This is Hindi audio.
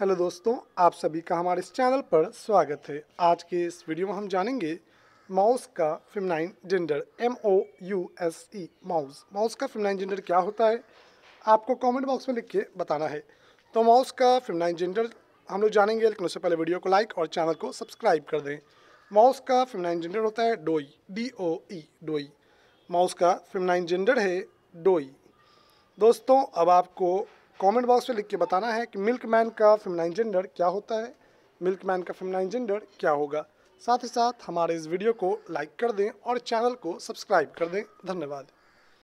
हेलो दोस्तों आप सभी का हमारे इस चैनल पर स्वागत है आज के इस वीडियो में हम जानेंगे माउस का feminine gender M O U S E mouse mouse का फिमनाइन जेंडर क्या होता है आपको कमेंट बॉक्स में लिख के बताना है तो माउस का फिमनाइन जेंडर हम लोग जानेंगे लेकिन उससे पहले वीडियो को लाइक और चैनल को सब्सक्राइब कर दें माउस का फिमनाइन जेंडर होता है डोई डी ओ ई डोई माउस का फिमनाइन जेंडर है डोई दोस्तों अब आपको कमेंट बॉक्स में लिख के बताना है कि मिल्क मैन का फिमनाइन जेंडर क्या होता है मिल्क मैन का फिमनाइन जेंडर क्या होगा साथ ही साथ हमारे इस वीडियो को लाइक कर दें और चैनल को सब्सक्राइब कर दें धन्यवाद